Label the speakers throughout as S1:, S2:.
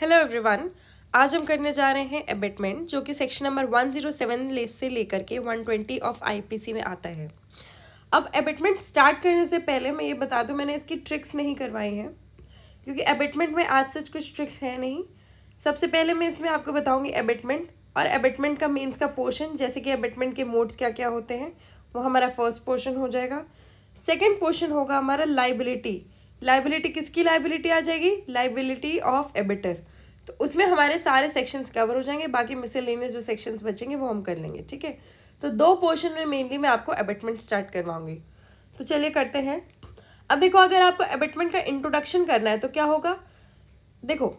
S1: Hello everyone आज हम करने जा रहे हैं एबिटमेंट जो कि सेक्शन नंबर 107 ले से लेकर के 120 ऑफ आईपीसी में आता है अब एबिटमेंट स्टार्ट करने से पहले मैं ये बता दूं मैंने इसकी ट्रिक्स नहीं करवाई हैं क्योंकि एबिटमेंट में आज सच कुछ ट्रिक्स हैं नहीं सबसे पहले मैं इसमें आपको बताऊँगी एबिटमेंट और एबिटमेंट का मीन्स का पोर्शन जैसे कि एबिटमेंट के मोड्स क्या क्या होते हैं वो हमारा फर्स्ट पोर्शन हो जाएगा सेकेंड पोर्शन होगा हमारा लाइबिलिटी लाइबिलिटी किसकी लाइबिलिटी आ जाएगी लाइबिलिटी ऑफ एबिटर तो उसमें हमारे सारे सेक्शंस कवर हो जाएंगे बाकी मिसेलेनियस जो सेक्शंस बचेंगे वो हम कर लेंगे ठीक है तो दो पोर्शन में मेनली मैं आपको एबिटमेंट स्टार्ट करवाऊंगी तो चलिए करते हैं अब देखो अगर आपको एबिटमेंट का इंट्रोडक्शन करना है तो क्या होगा देखो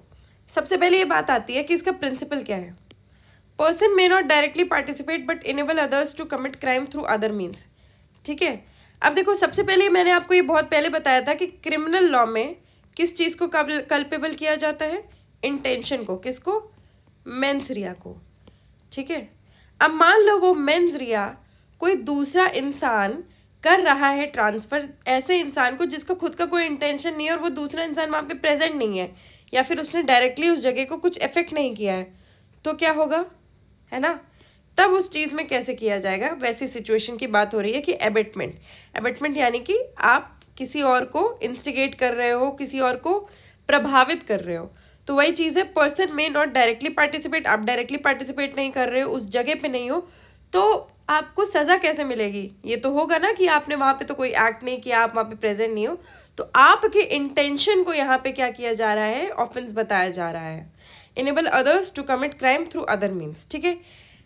S1: सबसे पहले ये बात आती है कि इसका प्रिंसिपल क्या है person may not directly participate but enable others to commit crime through other means ठीक है अब देखो सबसे पहले मैंने आपको ये बहुत पहले बताया था कि क्रिमिनल लॉ में किस चीज़ को कल्पेबल किया जाता है इंटेंशन को किसको मेंसरिया को ठीक है अब मान लो वो मेंसरिया कोई दूसरा इंसान कर रहा है ट्रांसफ़र ऐसे इंसान को जिसका खुद का कोई इंटेंशन नहीं है और वो दूसरा इंसान वहाँ पे प्रेजेंट नहीं है या फिर उसने डायरेक्टली उस जगह को कुछ इफेक्ट नहीं किया है तो क्या होगा है ना तब उस चीज़ में कैसे किया जाएगा वैसी सिचुएशन की बात हो रही है कि एबेटमेंट एबेटमेंट यानी कि आप किसी और को इंस्टिगेट कर रहे हो किसी और को प्रभावित कर रहे हो तो वही चीज़ है person may not directly participate आप डायरेक्टली पार्टिसिपेट नहीं कर रहे हो उस जगह पे नहीं हो तो आपको सज़ा कैसे मिलेगी ये तो होगा ना कि आपने वहाँ पे तो कोई एक्ट नहीं किया आप वहाँ पे प्रेजेंट नहीं हो तो आपके इंटेंशन को यहाँ पे क्या किया जा रहा है ऑफेंस बताया जा रहा है enable others to commit crime through other means ठीक है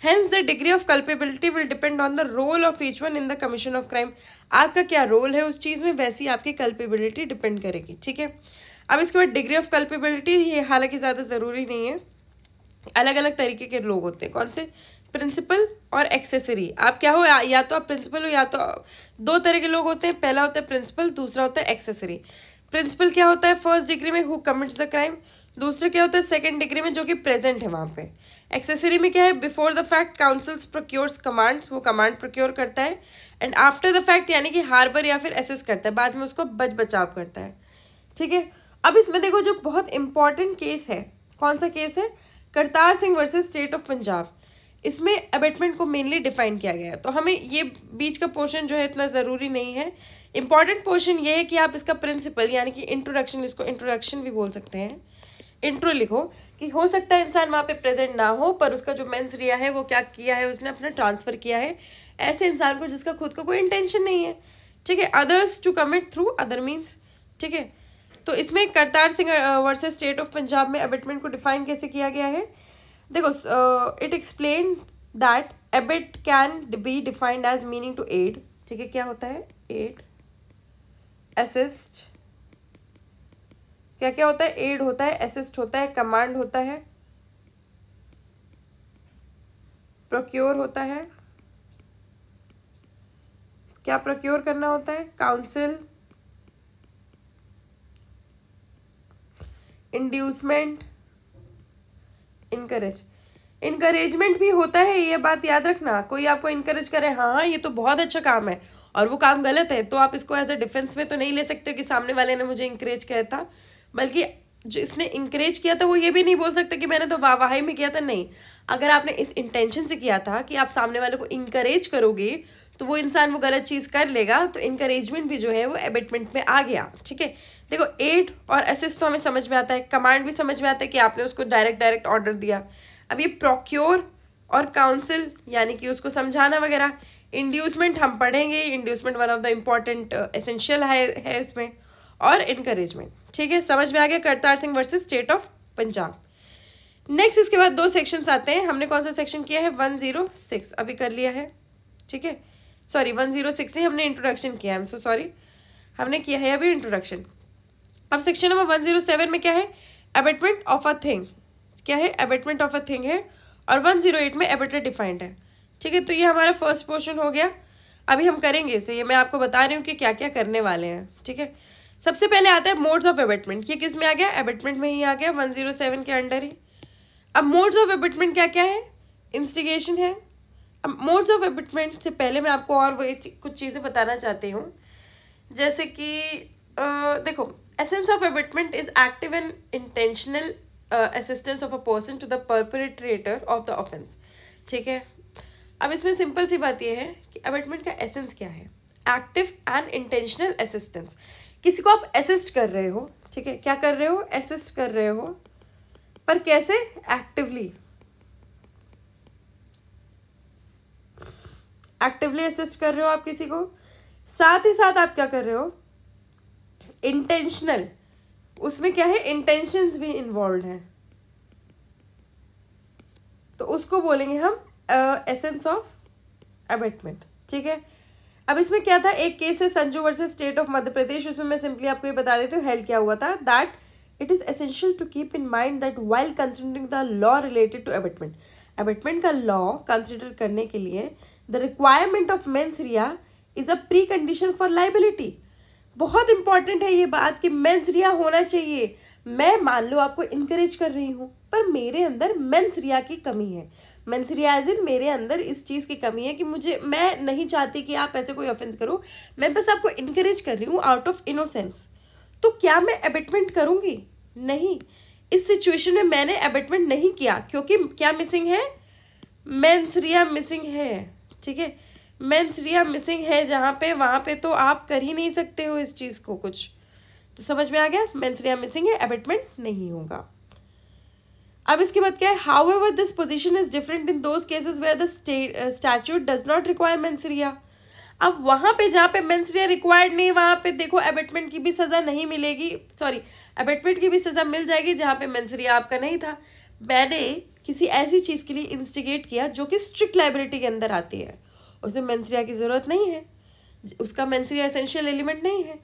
S1: hence the degree of culpability will depend on the role of each one in the commission of crime आपका क्या रोल है उस चीज़ में वैसी आपकी कल्पेबिलिटी डिपेंड करेगी ठीक है अब इसके बाद डिग्री ऑफ कल्पेबिलिटी ये हालांकि ज़्यादा ज़रूरी नहीं है अलग अलग तरीके के लोग होते हैं कौन से प्रिंसिपल और एक्सेसरी आप क्या हो या, या तो आप प्रिंसिपल हो या तो दो तरह के लोग होते हैं पहला होता है प्रिंसिपल दूसरा होता है एक्सेसरी प्रिंसिपल क्या होता है फर्स्ट डिग्री में हु कमिट्स द क्राइम दूसरा क्या होता है सेकेंड डिग्री में जो कि प्रेजेंट है वहाँ पे एक्सेसरी में क्या है before the fact counsels procures commands वो कमांड प्रोक्योर करता है एंड आफ्टर द फैक्ट यानी कि हार्बर या फिर एसेस करता है बाद में उसको बच बचाव करता है ठीक है अब इसमें देखो जो बहुत इंपॉर्टेंट केस है कौन सा केस है Kartar Singh versus state of Punjab इसमें अबेटमेंट को मेनली डिफाइन किया गया है तो हमें ये बीच का पोर्शन जो है इतना ज़रूरी नहीं है इंपॉर्टेंट पोर्शन ये है कि आप इसका प्रिंसिपल यानी कि इंट्रोडक्शन इसको इंट्रोडक्शन भी बोल सकते हैं इंट्रो लिखो कि हो सकता है इंसान वहाँ पे प्रेजेंट ना हो पर उसका जो मेंस रिया है वो क्या किया है उसने अपना ट्रांसफ़र किया है ऐसे इंसान को जिसका खुद का को कोई इंटेंशन नहीं है ठीक है others to commit through other means ठीक है तो इसमें Kartar Singh versus state of Punjab में अबिटमेंट को डिफाइन कैसे किया गया है देखो it explain that abet can be defined as meaning to aid ठीक है क्या होता है एड असिस्ट क्या क्या होता है एड होता है असिस्ट होता है कमांड होता है प्रोक्योर होता है क्या प्रोक्योर करना होता है काउंसिल इंड्यूसमेंट इनकरेज इनकरेजमेंट भी होता है ये बात याद रखना कोई आपको इनकरेज करे हाँ हाँ ये तो बहुत अच्छा काम है और वो काम गलत है तो आप इसको एज अ डिफेंस में तो नहीं ले सकते कि सामने वाले ने मुझे इंकरेज किया था बल्कि जो इसने इंकरेज किया था वो ये भी नहीं बोल सकते कि मैंने तो वाहवाही में किया था नहीं अगर आपने इस इंटेंशन से किया था कि आप सामने वाले को इंकरेज करोगे तो वो इंसान वो गलत चीज़ कर लेगा तो इंकरेजमेंट भी जो है वो एबिटमेंट में आ गया ठीक है देखो एड और असिस्ट तो हमें समझ में आता है कमांड भी समझ में आता है कि आपने उसको डायरेक्ट डायरेक्ट ऑर्डर दिया अब ये प्रोक्योर और काउंसिल यानी कि उसको समझाना वगैरह इंड्यूसमेंट हम पढ़ेंगे inducement one of the important essential है है इसमें और इनकरेजमेंट ठीक है समझ में आ गया Kartar Singh versus state of Punjab next इसके बाद दो सेक्शंस आते हैं हमने कौन सा सेक्शन किया है वन जीरो सिक्स अभी कर लिया है ठीक है सॉरी वन जीरो सिक्स नहीं हमने इंट्रोडक्शन किया है सो सॉरी हमने किया है अभी इंट्रोडक्शन अब section number one zero seven में क्या है एबेटमेंट ऑफ अ थिंग क्या है एबेटमेंट ऑफ अ थिंग है और वन जीरो एट में एबेटर डिफाइंड है ठीक है तो ये हमारा फर्स्ट पोर्शन हो गया अभी हम करेंगे इसे ये मैं आपको बता रही हूँ कि क्या क्या करने वाले हैं ठीक है सबसे पहले आता है मोड्स ऑफ एबेटमेंट ये किस में आ गया एबेटमेंट में ही आ गया वन जीरो सेवन के अंडर ही अब मोड्स ऑफ एबेटमेंट क्या क्या है इंस्टिगेशन है अब मोड्स ऑफ एबेटमेंट से पहले मैं आपको और वही कुछ चीज़ें बताना चाहती हूँ जैसे कि आ, देखो essence of abetment is active and intentional assistance of a person to the perpetrator of the offence ठीक है अब इसमें सिंपल सी बात यह है कि अबेटमेंट का एसेंस क्या है एक्टिव एंड इंटेंशनल असिस्टेंस किसी को आप असिस्ट कर रहे हो ठीक है क्या कर रहे हो असिस्ट कर रहे हो पर कैसे एक्टिवली एक्टिवली असिस्ट कर रहे हो आप किसी को साथ ही साथ आप क्या कर रहे हो इंटेंशनल उसमें क्या है इंटेंशंस भी इन्वॉल्व हैं तो उसको बोलेंगे हम एसेंस ऑफ अबेटमेंट ठीक है अब इसमें क्या था एक केस है Sanju versus state of Madhya Pradesh उसमें मैं सिंपली आपको ये बता देती हूँ हेल्ड क्या हुआ था that it is essential to keep in mind that while considering the law related to abetment abetment का लॉ कंसिडर करने के लिए the requirement of mens rea is a precondition for liability बहुत important है ये बात कि mains रिया होना चाहिए मैं मान लो आपको इनक्रेज कर रही हूँ पर मेरे अंदर मेन्स रिया की कमी है मनसरियाजिन मेरे अंदर इस चीज़ की कमी है कि मुझे मैं नहीं चाहती कि आप ऐसे कोई ऑफेंस करो मैं बस आपको इनक्रेज कर रही हूँ आउट ऑफ इनोसेंस तो क्या मैं एबिटमेंट करूँगी नहीं इस सिचुएशन में मैंने एबिटमेंट नहीं किया क्योंकि क्या मिसिंग है मैंसरिया मिसिंग है ठीक है मैंसरिया मिसिंग है जहाँ पे वहाँ पे तो आप कर ही नहीं सकते हो इस चीज़ को कुछ तो समझ में आ गया मैंसरिया मिसिंग है एबिटमेंट नहीं होगा अब इसके बाद क्या है however this position is different in those cases where the statute does not require mens rea अब वहाँ पे जहाँ पे मेंसरिया रिक्वायर्ड नहीं वहाँ पे देखो एबेटमेंट की भी सज़ा नहीं मिलेगी सॉरी एबेटमेंट की भी सज़ा मिल जाएगी जहाँ पे मेंसरिया आपका नहीं था मैंने किसी ऐसी चीज़ के लिए इंस्टिगेट किया जो कि स्ट्रिक्ट लाइब्रेटी के अंदर आती है उसमें मेंसरिया की ज़रूरत नहीं है उसका मेंसरिया एसेंशियल एलिमेंट नहीं है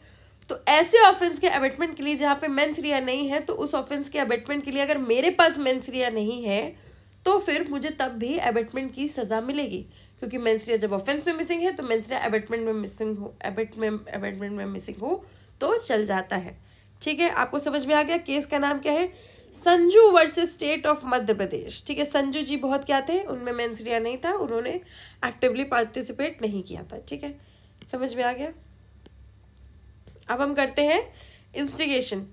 S1: तो ऐसे ऑफेंस के अबेटमेंट के लिए जहाँ पे मेंस रिया नहीं है तो उस ऑफेंस के अबेटमेंट के लिए अगर मेरे पास मेंस रिया नहीं है तो फिर मुझे तब भी अबेटमेंट की सज़ा मिलेगी क्योंकि रिया जब ऑफेंस में मिसिंग है तो रिया अबेटमेंट में मिसिंग हो एबेट में अबेटमेंट में मिसिंग हो तो चल जाता है ठीक है आपको समझ में आ गया केस का नाम क्या है Sanju versus state of Madhya Pradesh ठीक है संजू जी बहुत क्या थे उनमें रिया नहीं था उन्होंने एक्टिवली पार्टिसिपेट नहीं किया था ठीक है समझ में आ गया अब हम करते हैं इंस्टिगेशन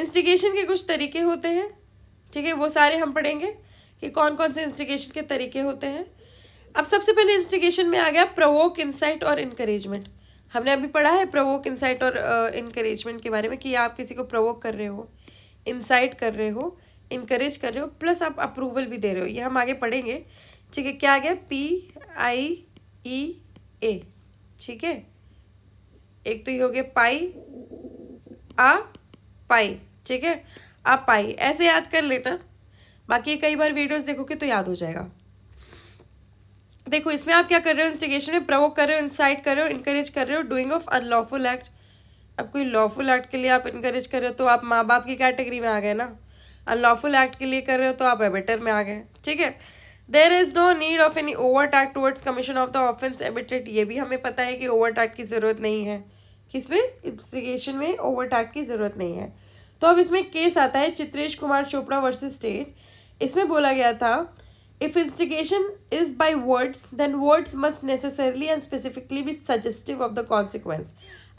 S1: इंस्टिगेशन के कुछ तरीके होते हैं ठीक है वो सारे हम पढ़ेंगे कि कौन कौन से इंस्टिगेशन के तरीके होते हैं अब सबसे पहले इंस्टिगेशन में आ गया प्रवोक इंसाइट और इनक्रेजमेंट हमने अभी पढ़ा है प्रवोक इंसाइट और इनक्रेजमेंट uh, के बारे में कि आप किसी को प्रवोक कर रहे हो इंसाइट कर रहे हो इनक्रेज कर रहे हो प्लस आप अप्रूवल भी दे रहे हो ये हम आगे पढ़ेंगे ठीक है क्या आ गया पी आई ई ए ठीक है एक तो ये हो गया पाई आ पाई ठीक है आ पाई ऐसे याद कर लेटर बाकी कई बार वीडियोस देखोगे तो याद हो जाएगा देखो इसमें आप क्या कर रहे हो इंस्टिगेशन में प्रवोक कर रहे हो इंसाइट कर रहे हो इनकरेज कर रहे हो डूइंग ऑफ अनलॉफुल एक्ट अब कोई लॉफुल एक्ट के लिए आप इनकरेज कर रहे हो तो आप माँ बाप की कैटेगरी में आ गए ना अनलॉफुल एक्ट के लिए कर रहे हो तो आप एबेटर में आ गए ठीक है there is no need of any overt act towards commission of the offence omitted ये भी हमें पता है कि ओवर टैक्ट की ज़रूरत नहीं है किस में इंस्टिगेशन में ओवर टैक्ट की ज़रूरत नहीं है तो अब इसमें केस आता है चित्रेश कुमार चोपड़ा वर्सेज स्टेट इसमें बोला गया था if instigation is by words then words must necessarily and specifically be suggestive of the consequence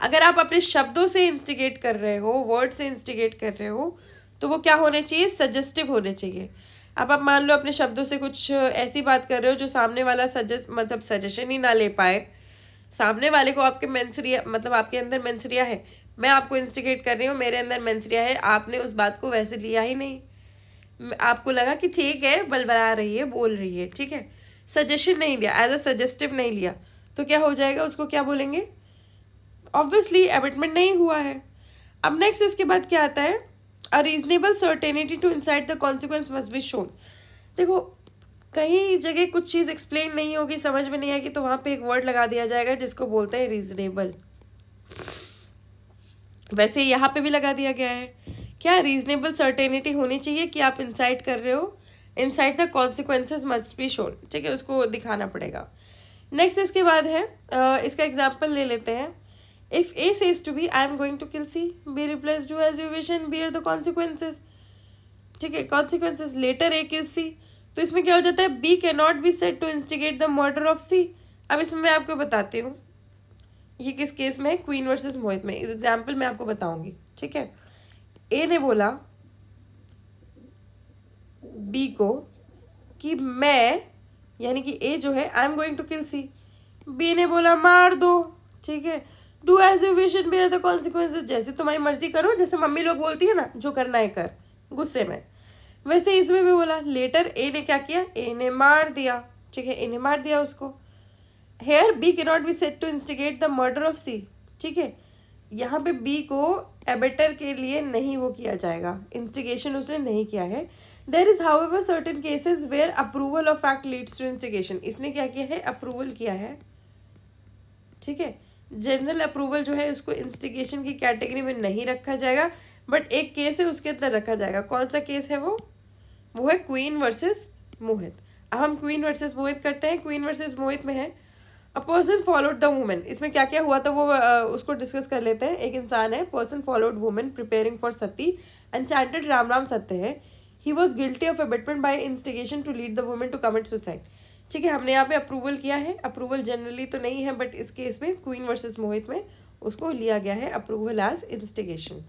S1: अगर आप अपने शब्दों से इंस्टिगेट कर रहे हो वर्ड से इंस्टिगेट कर रहे हो तो वो क्या होने चाहिए सजेस्टिव होने चाहिए अब आप मान लो अपने शब्दों से कुछ ऐसी बात कर रहे हो जो सामने वाला सजेस्ट मतलब सजेशन ही ना ले पाए सामने वाले को आपके मेंसरिया मतलब आपके अंदर मेंसरिया है मैं आपको इंस्टिगेट कर रही हूँ मेरे अंदर मेंसरिया है आपने उस बात को वैसे लिया ही नहीं आपको लगा कि ठीक है बलबला रही है बोल रही है ठीक है सजेशन नहीं लिया एज अ सजेस्टिव नहीं लिया तो क्या हो जाएगा उसको क्या बोलेंगे ऑब्वियसली एबिटमेंट नहीं हुआ है अब नेक्स्ट इसके बाद क्या आता है a reasonable certainty to incite the consequence must be shown देखो कहीं जगह कुछ चीज़ एक्सप्लेन नहीं होगी समझ में नहीं आएगी तो वहाँ पे एक वर्ड लगा दिया जाएगा जिसको बोलते हैं रीजनेबल वैसे यहाँ पे भी लगा दिया गया है क्या रीजनेबल सर्टेनिटी होनी चाहिए कि आप इंसाइट कर रहे हो incite the consequences must be shown ठीक है उसको दिखाना पड़ेगा नेक्स्ट इसके बाद है इसका एग्जाम्पल ले लेते हैं if A says to B I am going to kill C B replies do as you wish and bear the consequences ठीक है कॉन्सिक्वेंसेज लेटर ए किल सी तो इसमें क्या हो जाता है B can not be said to instigate the murder of C अब इसमें मैं आपको बताती हूँ ये किस केस में है क्वीन वर्सेज मोहित में इस एग्जाम्पल मैं आपको बताऊंगी ठीक है ए ने बोला बी को कि मैं यानी कि ए जो है I am going to kill C B ने बोला मार दो ठीक है do as you wish and bear the consequence जैसे तुम्हारी मर्जी करो जैसे मम्मी लोग बोलती है ना जो करना है कर गुस्से में वैसे इसमें भी बोला लेटर ए ने क्या किया ए ने मार दिया ठीक है ए ने मार दिया उसको here B can not be said to instigate the murder of C ठीक है यहाँ पे बी को एबेटर के लिए नहीं वो किया जाएगा इंस्टिगेशन उसने नहीं किया है there is however certain cases where approval of act leads to instigation इसने क्या किया है अप्रूवल किया है ठीक है जनरल अप्रूवल जो है उसको इंस्टिगेशन की कैटेगरी में नहीं रखा जाएगा बट एक केस है उसके अंदर रखा जाएगा कौन सा केस है वो वो है क्वीन वर्सेस मोहित अब हम क्वीन वर्सेस मोहित करते हैं क्वीन वर्सेस मोहित में है a person followed the women इसमें क्या क्या हुआ था वो आ, उसको डिस्कस कर लेते हैं एक इंसान है person followed women preparing for sati and chanted Ram Ram सत्य है he was guilty of abetment by instigation to lead the women to commit suicide ठीक है हमने यहाँ पे अप्रूवल किया है अप्रूवल जनरली तो नहीं है बट इस केस में क्वीन वर्सेस मोहित में उसको लिया गया है अप्रूवल एज इंस्टिगेशन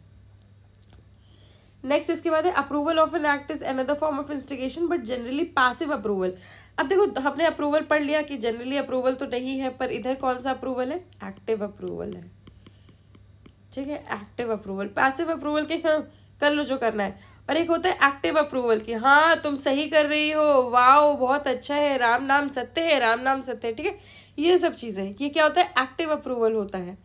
S1: नेक्स्ट इसके बाद है approval of an act is another form of instigation but generally passive approval अब देखो हमने अप्रूवल पढ़ लिया कि जनरली अप्रूवल तो नहीं है पर इधर कौन सा अप्रूवल है एक्टिव अप्रूवल है ठीक है एक्टिव अप्रूवल पैसिव अप्रूवल के हाँ कर लो जो करना है और एक होता है एक्टिव अप्रूवल की हाँ तुम सही कर रही हो वाह बहुत अच्छा है राम नाम सत्य है राम नाम सत्य है ठीक है ये सब चीज़ें ये क्या होता है एक्टिव अप्रूवल होता है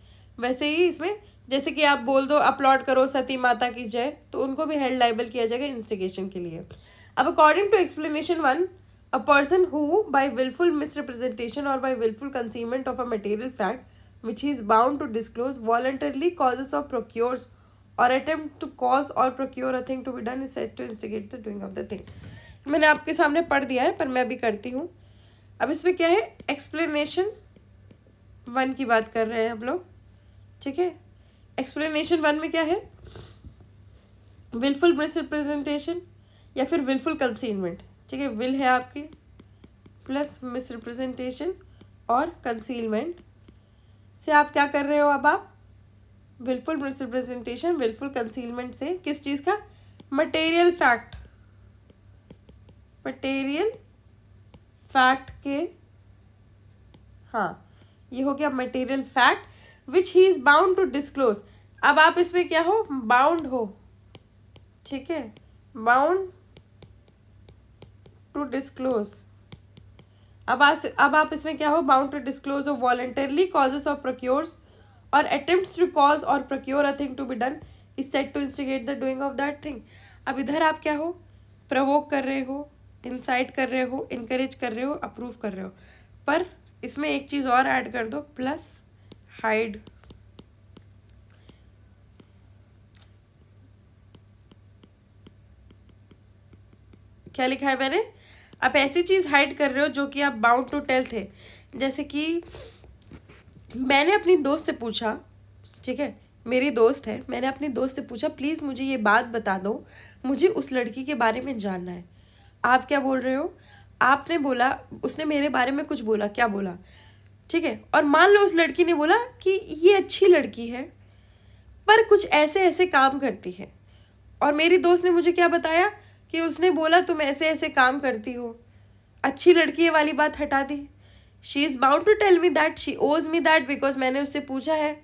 S1: वैसे ही इसमें जैसे कि आप बोल दो अपलोड करो सती माता की जय तो उनको भी हेल्ड लाइबल किया जाएगा इंस्टिगेशन के लिए अब according to explanation one a person who by wilful misrepresentation और by wilful concealment of a material fact which is bound to to disclose causes of procures और अटेम्प्ट टू कॉज और procure a thing to be done said to instigate the doing of the thing मैंने आपके सामने पढ़ दिया है पर मैं अभी करती हूँ अब इसमें क्या है एक्सप्लेनेशन वन की बात कर रहे हैं हम लोग ठीक है एक्सप्लेनेशन वन में क्या है विलफुल मिसरिप्रेजेंटेशन या फिर विलफुल कंसीलमेंट ठीक है विल है आपकी प्लस मिसरिप्रेजेंटेशन और कंसीलमेंट से आप क्या कर रहे हो अब आप विलफुल मिसरिप्रेजेंटेशन विलफुल कंसीलमेंट से किस चीज़ का मटेरियल फैक्ट मटेरियल फैक्ट के हाँ ये हो गया material fact which he is bound to disclose अब आप इसमें क्या हो बाउंड हो ठीक है बाउंड टू डिस्क्लोज अब आप अब आप इसमें क्या हो bound to disclose of voluntarily causes of procures और अटेम्प्ट टू कॉज और procure a thing to be done is said to instigate the doing of that thing अब इधर आप क्या हो प्रवोक कर रहे हो इंसाइट कर रहे हो इनकरेज कर रहे हो अप्रूव कर रहे हो पर इसमें एक चीज़ और ऐड कर दो प्लस हाइड क्या लिखा है मैंने आप ऐसी चीज़ हाइड कर रहे हो जो कि आप बाउंड टू टेल थे जैसे कि मैंने अपनी दोस्त से पूछा ठीक है मेरी दोस्त है मैंने अपनी दोस्त से पूछा प्लीज़ मुझे ये बात बता दो मुझे उस लड़की के बारे में जानना है आप क्या बोल रहे हो आपने बोला उसने मेरे बारे में कुछ बोला क्या बोला ठीक है और मान लो उस लड़की ने बोला कि ये अच्छी लड़की है पर कुछ ऐसे ऐसे काम करती है और मेरी दोस्त ने मुझे क्या बताया कि उसने बोला तुम ऐसे ऐसे काम करती हो अच्छी लड़की है वाली बात हटा दी she is bound to tell me that she owes me that because मैंने उससे पूछा है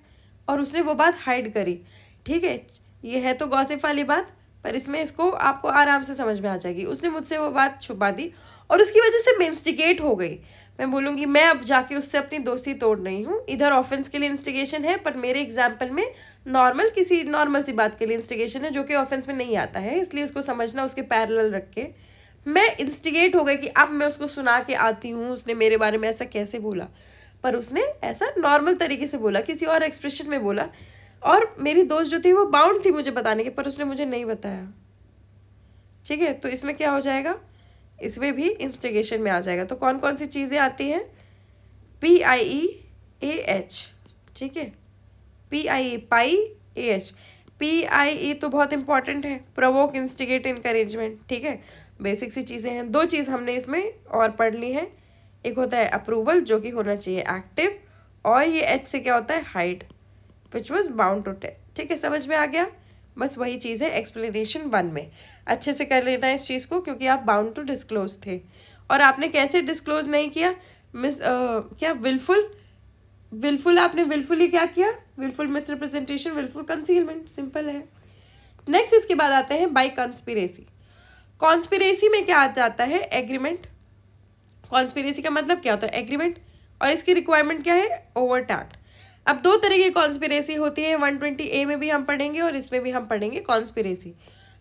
S1: और उसने वो बात हाइड करी ठीक है ये है तो गौसेफ वाली बात पर इसमें इसको आपको आराम से समझ में आ जाएगी उसने मुझसे वो बात छुपा दी और उसकी वजह से मैं इंस्टिगेट हो गई मैं बोलूँगी मैं अब जाके उससे अपनी दोस्ती तोड़ रही हूँ इधर ऑफेंस के लिए इंस्टिगेशन है पर मेरे एग्जाम्पल में नॉर्मल किसी नॉर्मल सी बात के लिए इंस्टिगेशन है जो कि ऑफेंस में नहीं आता है इसलिए उसको समझना उसके पैरल रख के मैं इंस्टिगेट हो गई कि अब मैं उसको सुना के आती हूँ उसने मेरे बारे में ऐसा कैसे बोला पर उसने ऐसा नॉर्मल तरीके से बोला किसी और एक्सप्रेशन में बोला और मेरी दोस्त जो थी वो बाउंड थी मुझे बताने के पर उसने मुझे नहीं बताया ठीक है तो इसमें क्या हो जाएगा इसमें भी इंस्टिगेशन में आ जाएगा तो कौन कौन सी चीज़ें आती हैं P I E A H ठीक है P I E pie A H P I E तो बहुत इंपॉर्टेंट है प्रवोक इंस्टिगेट इनकरेजमेंट ठीक है बेसिक सी चीज़ें हैं दो चीज़ हमने इसमें और पढ़ ली हैं एक होता है अप्रूवल जो कि होना चाहिए एक्टिव और ये एच से क्या होता है height which was bound to tell ठीक है समझ में आ गया बस वही चीज़ है एक्सप्लेनेशन वन में अच्छे से कर लेना इस चीज़ को क्योंकि आप बाउंड टू डिस्क्लोज थे और आपने कैसे डिस्क्लोज नहीं किया मिस uh, क्या विलफुल विलफुल आपने विलफुली क्या किया wilful misrepresentation wilful concealment simple है नेक्स्ट इसके बाद आते हैं बाई कॉन्स्पिरेसी कॉन्स्पिरेसी में क्या आ जाता है एग्रीमेंट कॉन्स्पिरेसी का मतलब क्या होता है एग्रीमेंट और इसकी रिक्वायरमेंट क्या है ओवर अब दो तरह की कॉन्स्पिरेसी होती है वन ट्वेंटी ए में भी हम पढ़ेंगे और इसमें भी हम पढ़ेंगे कॉन्स्पिरेसी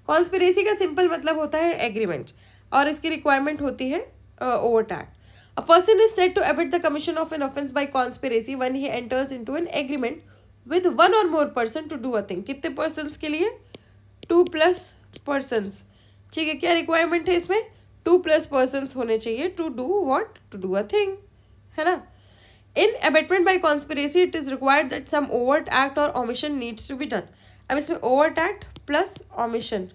S1: कॉन्स्पिरेसी का सिंपल मतलब होता है एग्रीमेंट और इसकी रिक्वायरमेंट होती है over a person is said to abet the commission of an offence by conspiracy one he enters enters an agreement with one और more person to do a thing कितने persons के लिए two plus persons ठीक है क्या requirement है इसमें two plus persons होने चाहिए to do what to do a thing है ना in abetment by conspiracy it is required that some overt act और omission needs to be done अब इसमें ओवर्ट एक्ट प्लस ऑमिशन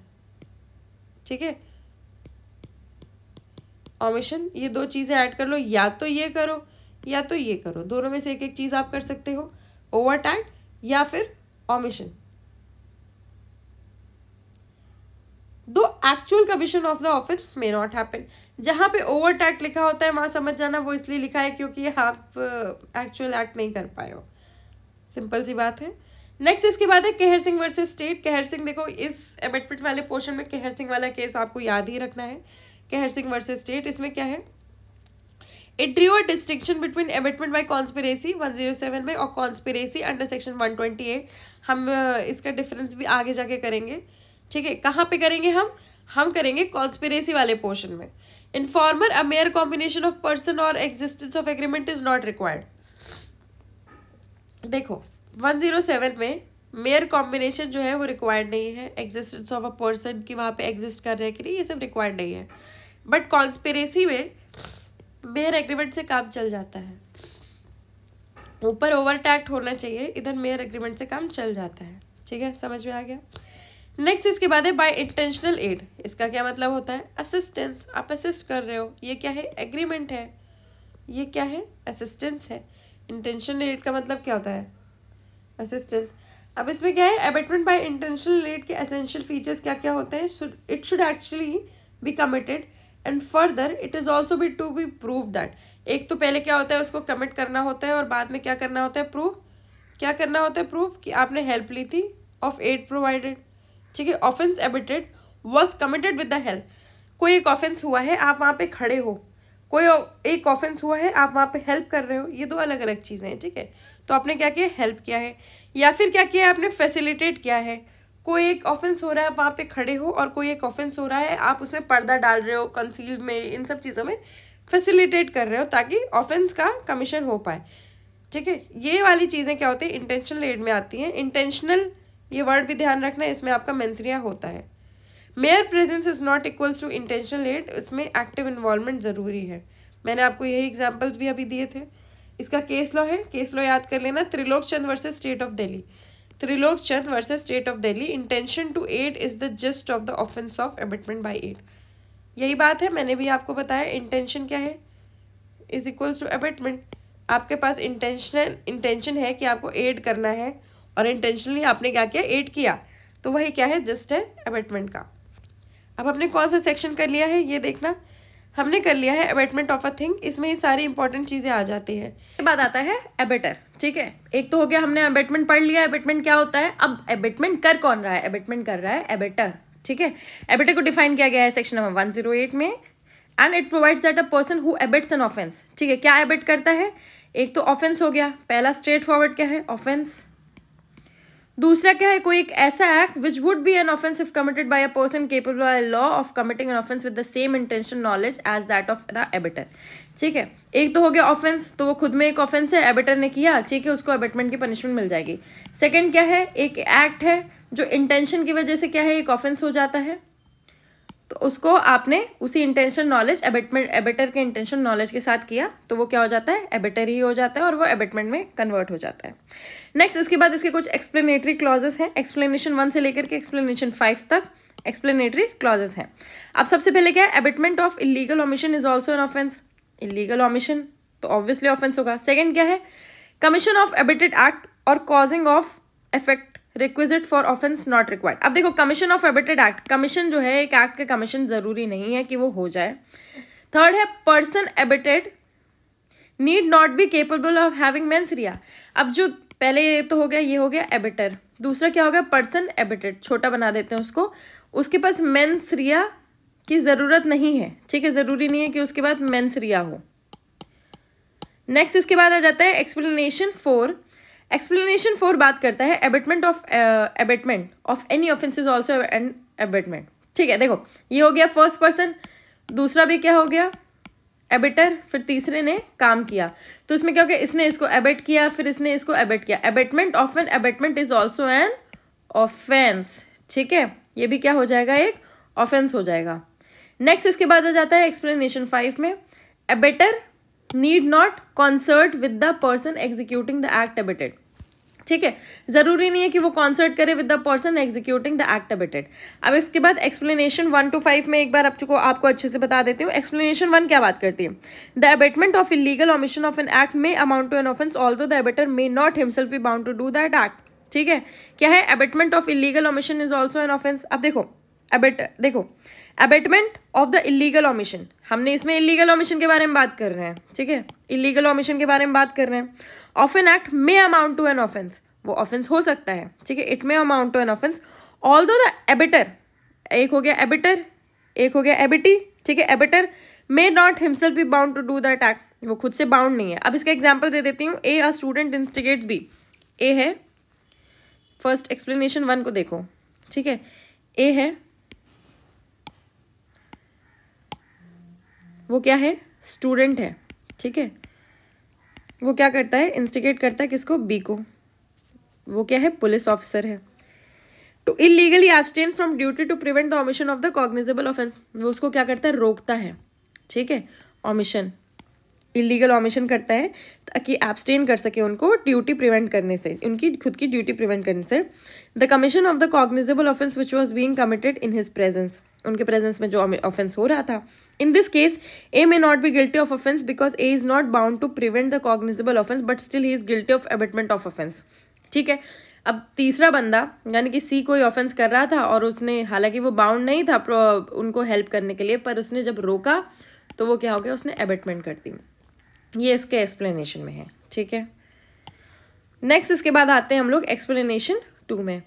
S1: ठीक है ऑमिशन ये दो चीज़ें ऐड कर लो या तो ये करो या तो ये करो दोनों में से एक एक चीज़ आप कर सकते हो ओवर एक्ट या फिर ऑमिशन दो actual commission of the offence may not happen जहां पे ओवर टैक्ट लिखा होता है वहां समझ जाना वो इसलिए लिखा है क्योंकि आप एक्चुअल uh, एक्ट नहीं कर पाए हो सिंपल सी बात है नेक्स्ट इसके बाद है कहर सिंह वर्सेस स्टेट कहर सिंह देखो इस एमेटमेंट वाले पोर्शन में कहर सिंह वाला केस आपको याद ही रखना है कहर सिंह वर्सेस स्टेट इसमें क्या है it drew a distinction between abetment by conspiracy one zero seven में और conspiracy under section one twenty eight हम uh, इसका डिफरेंस भी आगे जाके करेंगे ठीक है कहाँ पे करेंगे हम हम करेंगे कॉन्स्पिरेसी वाले पोर्शन में in former a mere combination of person और existence of agreement is not required देखो वन जीरो सेवन में मेयर कॉम्बिनेशन जो है वो रिक्वायर्ड नहीं है एग्जिस्टेंस ऑफ अ पर्सन की वहाँ पे एग्जिस्ट कर रहे के लिए ये सब रिक्वायर्ड नहीं है बट कॉन्स्पिरेसी में मेयर एग्रीमेंट से काम चल जाता है ऊपर ओवर टैक्ट होना चाहिए इधर मेयर एग्रीमेंट से काम चल जाता है ठीक है समझ में आ गया नेक्स्ट इसके बाद है बाय इंटेंशनल एड इसका क्या मतलब होता है असिस्टेंस आप असिस्ट कर रहे हो ये क्या है एग्रीमेंट है ये क्या है असिस्टेंस है इंटेंशनल एड का मतलब क्या होता है असिस्टेंस अब इसमें क्या है अबेटमेंट बाय इंटेंशनल एड के असेंशियल फीचर्स क्या क्या होते हैं it should actually be committed and further it is also be to be prove that एक तो पहले क्या होता है उसको कमिट करना होता है और बाद में क्या करना होता है प्रूफ क्या करना होता है प्रूफ कि आपने हेल्प ली थी ऑफ एड प्रोवाइडेड ठीक है offence abetted was committed with the help कोई एक ऑफेंस हुआ है आप वहाँ पे खड़े हो कोई एक ऑफेंस हुआ है आप वहाँ पे हेल्प कर रहे हो ये दो अलग अलग चीज़ें हैं ठीक है तो आपने क्या किया हेल्प किया है या फिर क्या किया है आपने फैसिलिटेट किया है कोई एक ऑफेंस हो रहा है वहाँ पे खड़े हो और कोई एक ऑफेंस हो रहा है आप उसमें पर्दा डाल रहे हो कंसील में इन सब चीज़ों में फैसिलिटेट कर रहे हो ताकि ऑफेंस का कमीशन हो पाए ठीक है ये वाली चीज़ें क्या होती है इंटेंशनल एड में आती हैं इंटेंशनल ये वर्ड भी ध्यान रखना है इसमें आपका मैंसरिया होता है mere presence is not equals to intentional aid उसमें एक्टिव इन्वॉल्वमेंट ज़रूरी है मैंने आपको यही एग्जाम्पल्स भी अभी दिए थे इसका केस लॉ है केस लॉ याद कर लेना Trilok Chand versus state of Delhi Trilok Chand versus state of Delhi intention to aid is the gist of the offence of abetment by aid यही बात है मैंने भी आपको बताया इंटेंशन क्या है इज इक्वल्स टू अबेटमेंट आपके पास इंटेंशनल इंटेंशन है कि आपको एड करना है और इंटेंशनली आपने क्या किया एड किया तो वही क्या है जस्ट है अबेटमेंट का अब आपने कौन सा सेक्शन कर लिया है ये देखना हमने कर लिया है अबेटमेंट ऑफ अ थिंग इसमें ये सारी इंपॉर्टेंट चीज़ें आ जाती है इसके बाद आता है एबेटर ठीक है एक तो हो गया हमने अबेटमेंट पढ़ लिया एबेटमेंट क्या होता है अब एबेटमेंट कर कौन रहा है एबेटमेंट कर रहा है एबेटर ठीक है एबेटर को डिफाइन किया गया है सेक्शन नंबर वन में and it provides that a person who abets an offence ठीक है क्या एबेट करता है एक तो ऑफेंस हो गया पहला स्ट्रेट फॉरवर्ड क्या है ऑफेंस दूसरा क्या है कोई एक ऐसा act which would be an offence if committed by a person capable by law of committing an offence with the same intention knowledge as that of the abettor ठीक है एक तो हो गया ऑफेंस तो वो खुद में एक ऑफेंस है एबिटर ने किया ठीक है उसको एबिटमेंट की पनिशमेंट मिल जाएगी सेकेंड क्या है एक एक्ट है जो इंटेंशन की वजह से क्या है एक ऑफेंस हो जाता है तो उसको आपने उसी इंटेंशन नॉलेज एबेटमेंट एबेटर के इंटेंशन नॉलेज के साथ किया तो वो क्या हो जाता है एबेटर ही हो जाता है और वो एबेटमेंट में कन्वर्ट हो जाता है नेक्स्ट इसके बाद इसके कुछ एक्सप्लेनेटरी क्लॉजेस हैं एक्सप्लेनेशन वन से लेकर के एक्सप्लेनेशन फाइव तक एक्सप्लेनेटरी क्लॉजेस हैं अब सबसे पहले क्या है abetment of illegal omission is also an offence illegal omission तो ऑब्वियसली ऑफेंस होगा सेकेंड क्या है कमीशन ऑफ एबिटेड एक्ट और causing of effect requisite for offence not required अब देखो commission of abetted act commission जो है एक एक्ट का कमीशन जरूरी नहीं है कि वो हो जाए थर्ड है person abetted need not be capable of having mens rea अब जो पहले ये तो हो गया ये हो गया एबिटर दूसरा क्या हो गया पर्सन एबिटेड छोटा बना देते हैं उसको उसके पास मेन्स रिया की ज़रूरत नहीं है ठीक है ज़रूरी नहीं है कि उसके बाद मेन्स रिया हो नेक्स्ट इसके बाद आ जाता है एक्सप्लेनेशन फोर एक्सप्लेनेशन फोर बात करता है abetment of abetment of any offence is also an abetment ठीक है देखो ये हो गया फर्स्ट पर्सन दूसरा भी क्या हो गया एबिटर फिर तीसरे ने काम किया तो इसमें क्या हो गया इसने इसको एबेट किया फिर इसने इसको एबेट किया abetment of an abetment is also an offence ठीक है ये भी क्या हो जाएगा एक ऑफेंस हो जाएगा नेक्स्ट इसके बाद आ जाता है एक्सप्लेनेशन फाइव में abettor need not concert with the person executing the act abetted ठीक है जरूरी नहीं है कि वो कॉन्सर्ट करे with the person executing the act abetted अब इसके बाद एक्सप्लेनेशन वन टू फाइव में एक बार आपको आपको अच्छे से बता देती हूँ एक्सप्लेनेशन वन क्या बात करती है the abetment of illegal omission of an act may amount to an offence all the abettor may not himself be bound to do that act ठीक है क्या है abetment of illegal omission is also an offence अब देखो abet देखो abetment of the illegal omission हमने इसमें illegal omission के बारे में बात कर रहे हैं ठीक है इलीगल ऑमिशन के बारे में बात कर रहे हैं of an act may amount to an offence वो ऑफेंस हो सकता है ठीक है it may amount to an offence although the abettor एक हो गया एबिटर एक हो गया एबिटी ठीक है abettor may not himself be bound to do that act वो खुद से बाउंड नहीं है अब इसका एग्जाम्पल दे देती हूँ A R student instigates B A है फर्स्ट एक्सप्लेनेशन वन को देखो ठीक है ए है वो क्या है स्टूडेंट है ठीक है वो क्या करता है इंस्टिगेट करता है किसको बी को वो क्या है पुलिस ऑफिसर है to illegally abstain from duty to prevent the omission of the cognizable offence वो उसको क्या करता है रोकता है ठीक है ऑमिशन इलीगल ऑमिशन करता है ताकि एब्सटेन कर सके उनको ड्यूटी प्रिवेंट करने से उनकी खुद की ड्यूटी प्रिवेंट करने से the commission of the cognizable offence which was being committed in his presence उनके प्रेजेंस में जो ऑफेंस हो रहा था In this case, A may not be guilty of offense because A is not bound to prevent the cognizable offense but still he is guilty of abatement of offense. ठीक है अब तीसरा बंदा यानी कि सी कोई ऑफेंस कर रहा था और उसने हालांकि वो बाउंड नहीं था उनको हेल्प करने के लिए पर उसने जब रोका तो वो क्या हो गया उसने एबेटमेंट कर दी ये इसके एक्सप्लेनेशन में है ठीक है नेक्स्ट इसके बाद आते हैं हम लोग एक्सप्लेनेशन टू में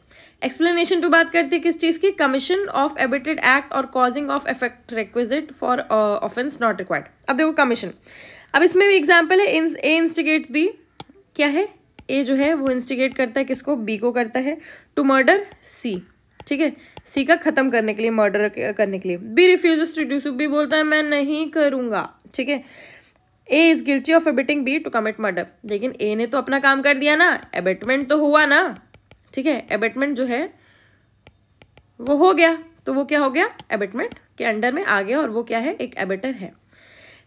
S1: एक्सप्लेनेशन टू बात करते हैं किस चीज़ की कमीशन ऑफ एबिटेड एक्ट और causing of effect requisite for offence not required अब देखो कमीशन अब इसमें भी एग्जाम्पल है ए इंस्टिगेट बी क्या है ए जो है वो इंस्टिगेट करता है किसको बी को करता है टू मर्डर सी ठीक है सी का खत्म करने के लिए मर्डर करने के लिए B refuse to do B बोलता है मैं नहीं करूंगा ठीक है A is guilty of abetting B to commit murder लेकिन ए ने तो अपना काम कर दिया ना एबिटमेंट तो हुआ ना ठीक है एबेटमेंट जो है वो हो गया तो वो क्या हो गया एबेटमेंट के अंडर में आ गया और वो क्या है एक एबेटर है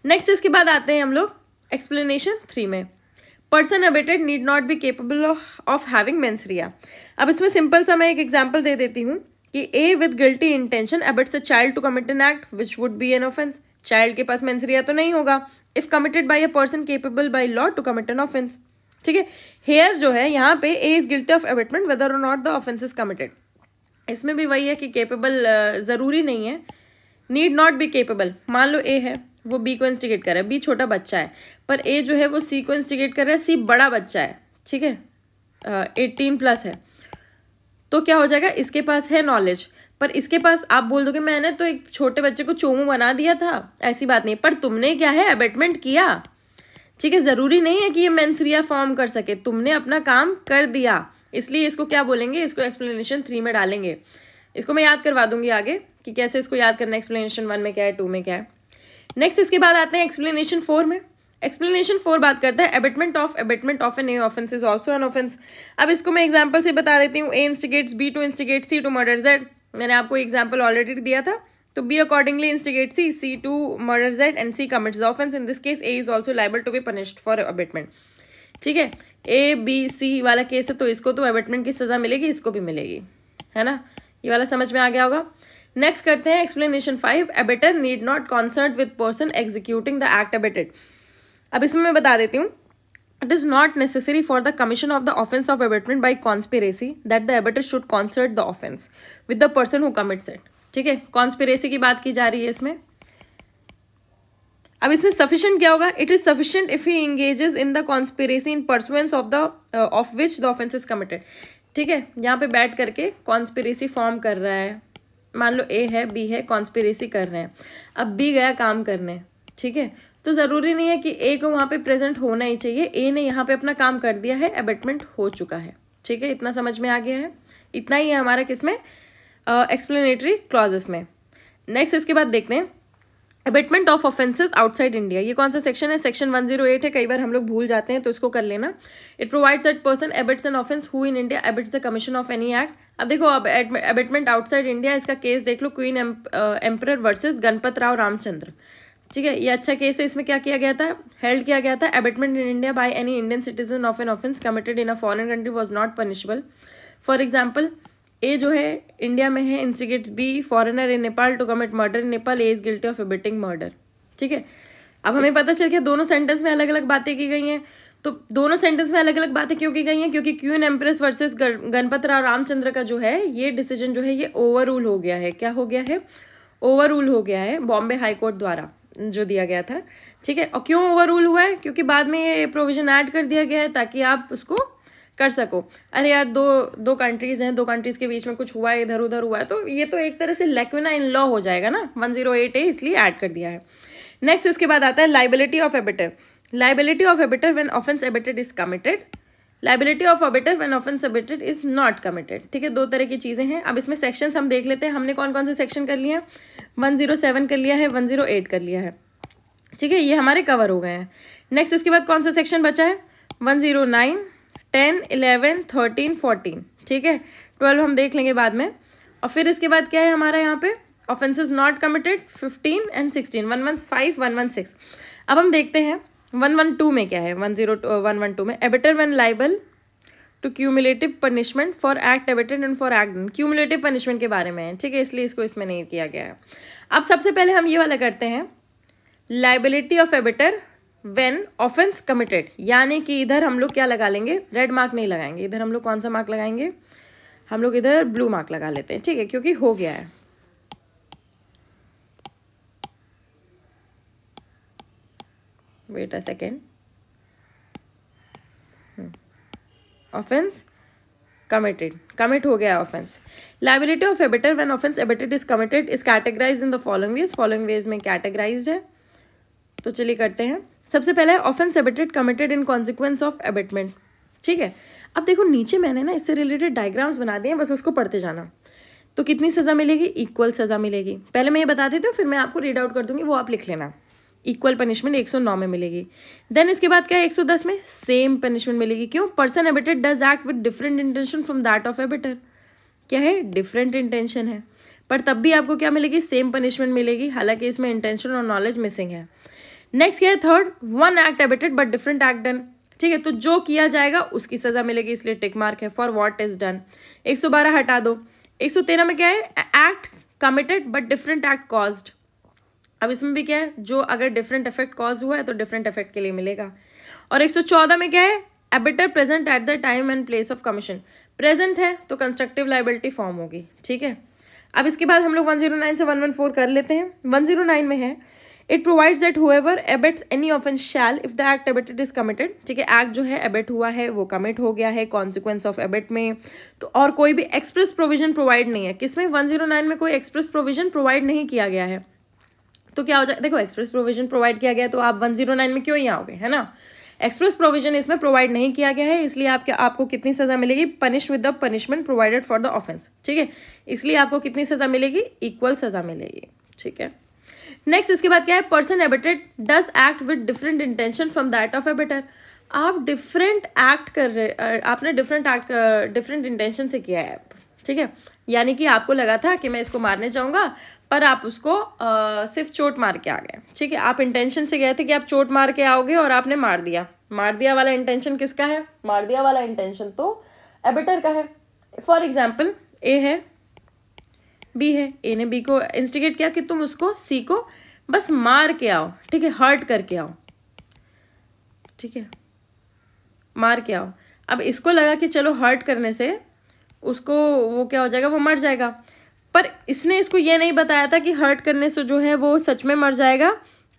S1: नेक्स्ट इसके बाद आते हैं हम लोग एक्सप्लेनेशन थ्री में person abetted need not be capable of having mens rea अब इसमें सिंपल सा मैं एक एग्जाम्पल दे देती हूँ कि A with guilty intention abets a child to commit an act which would be an offence child के पास मेन्सरिया तो नहीं होगा if committed by a person capable by law to commit an offence ठीक है हेयर जो है यहाँ पे A is guilty of abetment whether or not the offence is committed इसमें भी वही है कि केपेबल ज़रूरी नहीं है नीड नॉट बी केपेबल मान लो ए है वो बी को इंस्टिगेट कर रहा है बी छोटा बच्चा है पर ए जो है वो सी को इंस्टिगेट कर रहा है सी बड़ा बच्चा है ठीक है एटीन प्लस है तो क्या हो जाएगा इसके पास है नॉलेज पर इसके पास आप बोल कि मैंने तो एक छोटे बच्चे को चोमू बना दिया था ऐसी बात नहीं पर तुमने क्या है अबेटमेंट किया ठीक है ज़रूरी नहीं है कि ये मेंसरिया फॉर्म कर सके तुमने अपना काम कर दिया इसलिए इसको क्या बोलेंगे इसको एक्सप्लेनेशन थ्री में डालेंगे इसको मैं याद करवा दूंगी आगे कि कैसे इसको याद करना एक्सप्लेनेशन वन में क्या है टू में क्या है नेक्स्ट इसके बाद आते हैं एक्सप्लेनेशन फोर में एक्सप्लेनेशन फोर बात करता है abetment of abetment of an offence is also an offence अब इसको मैं एग्जाम्पल से बता देती हूँ A instigates B to instigate C to murder Z मैंने आपको एग्जाम्पल ऑलरेडी दिया था तो B accordingly instigate C C to murder Z and C commits offence in this case A is also liable to be punished for abetment ठीक है A B C वाला case है तो इसको तो अबेटमेंट की सजा मिलेगी इसको भी मिलेगी है ना ये वाला समझ में आ गया होगा नेक्स्ट करते हैं explanation five abettor need not concert with person executing the act abetted अब इसमें मैं बता देती हूँ it is not necessary for the commission of the offence of abetment by conspiracy that the abettor should concert the offence with the person who commits it ठीक है conspiracy की बात की जा रही है इसमें अब इसमें सफिशियंट क्या होगा it is sufficient if he engages in the conspiracy in pursuance of the of which the offence is committed ठीक है यहाँ पे बैठ करके कॉन्स्पिरेसी फॉर्म कर रहा है मान लो ए है बी है कॉन्स्पिरेसी कर रहे हैं अब बी गया काम करने ठीक है तो ज़रूरी नहीं है कि ए को वहाँ पे प्रेजेंट होना ही चाहिए ए ने यहाँ पे अपना काम कर दिया है एबेटमेंट हो चुका है ठीक है इतना समझ में आ गया है इतना ही है हमारा किसमें एक्सप्लेनेटरी क्लॉजेस में नेक्स्ट इसके बाद देखते हैं abetment of offences outside India ये कौन सा सेक्शन है सेक्शन 108 है कई बार हम लोग भूल जाते हैं तो इसको कर लेना it provides that person abets an offence who in India abets the commission of any act अब देखो अब एबिटमेंट आउटसाइड इंडिया इसका केस देख लो Queen Empress versus Ganpat Rao Ramchandra ठीक है ये अच्छा केस है इसमें क्या किया गया था हेल्ड किया गया था abetment in India by any Indian citizen of an offence committed in a foreign country was not punishable for example A जो है इंडिया में है instigates B foreigner in Nepal to commit murder in Nepal A is guilty of abetting murder ठीक है अब हमें पता चल गया दोनों सेंटेंस में अलग अलग बातें की गई हैं तो दोनों सेंटेंस में अलग अलग बातें क्यों की गई हैं क्योंकि Queen Empress versus Ganpat Rao Ramchandra का जो है ये डिसीजन जो है ये ओवर रूल हो गया है क्या हो गया है ओवर रूल हो गया है बॉम्बे हाईकोर्ट द्वारा जो दिया गया था ठीक है और क्यों ओवर रूल हुआ है क्योंकि बाद में ये प्रोविजन ऐड कर दिया गया है ताकि आप उसको कर सको अरे यार दो दो कंट्रीज़ हैं दो कंट्रीज़ के बीच में कुछ हुआ है इधर उधर हुआ है तो ये तो एक तरह से लेक्विना इन लॉ हो जाएगा ना वन जीरो एट ए इसलिए ऐड कर दिया है नेक्स्ट इसके बाद आता है liability of abettor liability of abettor when offence abetted is committed liability of abettor when offence abetted is not committed ठीक है दो तरह की चीज़ें हैं अब इसमें सेक्शन हम देख लेते हैं हमने कौन कौन से सेक्शन कर लिए हैं वन जीरो सेवन कर लिया है वन जीरो एट कर लिया है ठीक है ये हमारे कवर हो गए हैं नेक्स्ट इसके बाद कौन सा सेक्शन बचा है one zero nine ten eleven thirteen fourteen ठीक है ट्वेल्व हम देख लेंगे बाद में और फिर इसके बाद क्या है हमारा यहाँ पे offences not committed fifteen and sixteen one one five one one six अब हम देखते हैं वन वन टू में क्या है one zero one one two में abettor when liable to cumulative punishment for act abetted and for act cumulative punishment के बारे में है ठीक है इसलिए इसको इसमें नहीं किया गया है अब सबसे पहले हम ये वाला करते हैं liability of abettor when offence committed यानी कि इधर हम लोग क्या लगा लेंगे रेड मार्क नहीं लगाएंगे इधर हम लोग कौन सा मार्क लगाएंगे हम लोग इधर ब्लू मार्क लगा लेते हैं ठीक है क्योंकि हो गया है wait a second offence committed commit हो गया offence liability of abettor when offence abetted is committed is categorize in the following ways following ways में कैटेगराइज है तो चलिए करते हैं सबसे पहले offence abetted committed in consequence of abetment ठीक है अब देखो नीचे मैंने ना इससे रिलेटेड डायग्राम्स बना दिए हैं बस उसको पढ़ते जाना तो कितनी सज़ा मिलेगी इक्वल सज़ा मिलेगी पहले मैं ये बता देती हूँ फिर मैं आपको रीड आउट कर दूंगी वो आप लिख लेना इक्वल पनिशमेंट 109 में मिलेगी देन इसके बाद क्या है 110 में सेम पनिशमेंट मिलेगी क्यों person abetted does act with different intention from that of abettor क्या है डिफरेंट इंटेंशन है पर तब भी आपको क्या मिलेगी सेम पनिशमेंट मिलेगी हालांकि इसमें इंटेंशन और नॉलेज मिसिंग है नेक्स्ट क्या है third one act abetted but different act done ठीक है तो जो किया जाएगा उसकी सजा मिलेगी इसलिए टिक मार्क है फॉर वॉट इज डन बारह हटा दो तेरह में क्या है act committed but different act cause अब इसमें भी क्या है जो अगर डिफरेंट इफेक्ट कॉज हुआ है तो डिफरेंट इफेक्ट के लिए मिलेगा और 114 में क्या है abettor present at the time and place of commission present है तो कंस्ट्रक्टिव लाइबिलिटी फॉर्म होगी ठीक है अब इसके बाद हम लोग 109 से 114 कर लेते हैं 109 में है it provides that whoever abets any offence shall if the act abetted is committed ठीक है एक्ट जो है एबेट हुआ है वो कमिट हो गया है कॉन्सिक्वेंस ऑफ एबेट में तो और कोई भी एक्सप्रेस प्रोविजन प्रोवाइड नहीं है किसमें वन जीरो नाइन में कोई एक्सप्रेस प्रोविजन प्रोवाइड नहीं किया गया है तो क्या हो जाए देखो एक्सप्रेस प्रोविजन प्रोवाइड किया गया तो आप वन जीरो नाइन में क्यों ही आओगे है ना एक्सप्रेस प्रोविजन इसमें प्रोवाइड नहीं किया गया है इसलिए आपके आपको कितनी सज़ा मिलेगी punish with the punishment provided for the offence ठीक है इसलिए आपको कितनी सज़ा मिलेगी इक्वल सज़ा मिलेगी ठीक है नेक्स्ट इसके बाद क्या है person abetted does act with different intention from that of abettor आप डिफरेंट एक्ट कर रहे आपने डिफरेंट एक्ट डिफरेंट इंटेंशन से किया है ठीक है यानी कि आपको लगा था कि मैं इसको मारने जाऊंगा पर आप उसको आ, सिर्फ चोट मार के आ गए ठीक है आप इंटेंशन से गए थे कि आप चोट मार के आओगे और आपने मार दिया मार दिया वाला इंटेंशन किसका है मार दिया वाला इंटेंशन तो एबिटर का है फॉर एग्जाम्पल ए है बी है ए ने बी को इंस्टिगेट किया कि तुम उसको सी को बस मार के आओ ठीक है हर्ट करके आओ ठीक है मार के आओ अब इसको लगा कि चलो हर्ट करने से उसको वो क्या हो जाएगा वो मर जाएगा पर इसने इसको ये नहीं बताया था कि हर्ट करने से जो है वो सच में मर जाएगा